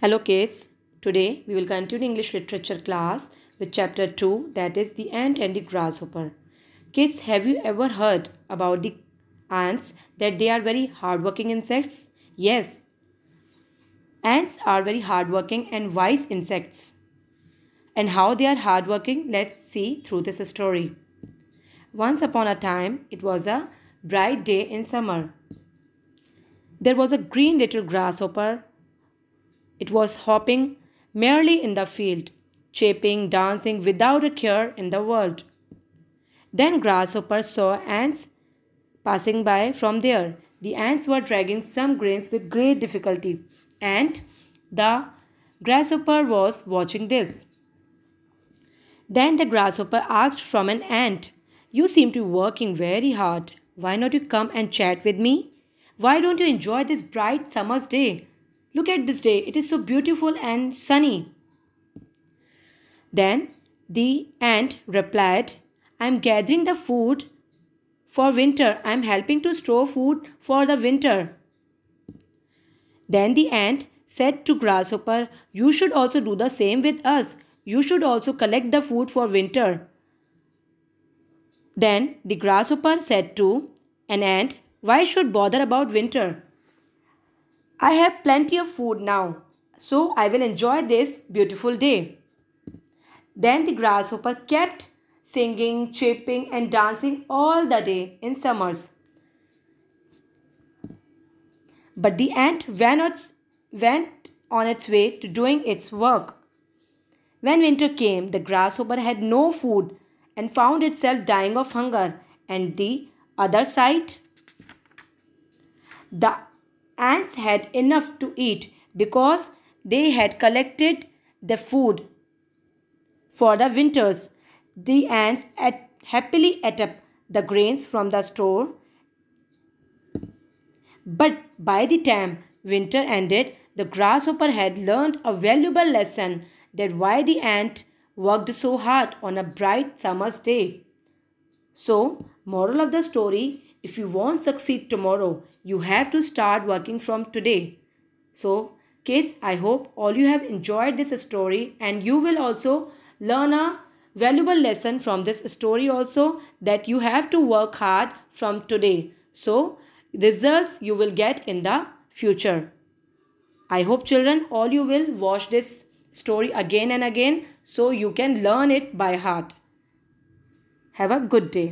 Hello kids, today we will continue English literature class with chapter 2 that is the ant and the grasshopper. Kids, have you ever heard about the ants that they are very hardworking insects? Yes, ants are very hardworking and wise insects. And how they are hardworking, let's see through this story. Once upon a time, it was a bright day in summer. There was a green little grasshopper it was hopping merely in the field, chipping, dancing without a care in the world. Then Grasshopper saw ants passing by from there. The ants were dragging some grains with great difficulty, and the grasshopper was watching this. Then the grasshopper asked from an ant, You seem to be working very hard. Why not you come and chat with me? Why don't you enjoy this bright summer's day? Look at this day. It is so beautiful and sunny. Then the ant replied, I am gathering the food for winter. I am helping to store food for the winter. Then the ant said to grasshopper, You should also do the same with us. You should also collect the food for winter. Then the grasshopper said to an ant, Why should bother about winter? I have plenty of food now, so I will enjoy this beautiful day. Then the grasshopper kept singing, chirping and dancing all the day in summers. But the ant went on its way to doing its work. When winter came, the grasshopper had no food and found itself dying of hunger. And the other side, the Ants had enough to eat because they had collected the food for the winters. The ants at, happily ate up the grains from the store. But by the time winter ended, the grasshopper had learned a valuable lesson that why the ant worked so hard on a bright summer's day. So, moral of the story if you won't succeed tomorrow, you have to start working from today. So, kids, I hope all you have enjoyed this story and you will also learn a valuable lesson from this story also that you have to work hard from today. So, results you will get in the future. I hope children all you will watch this story again and again so you can learn it by heart. Have a good day.